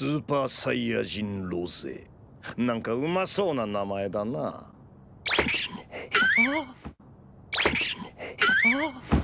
スーパーサイヤ人ロゼなんかうまそうな名前だなああ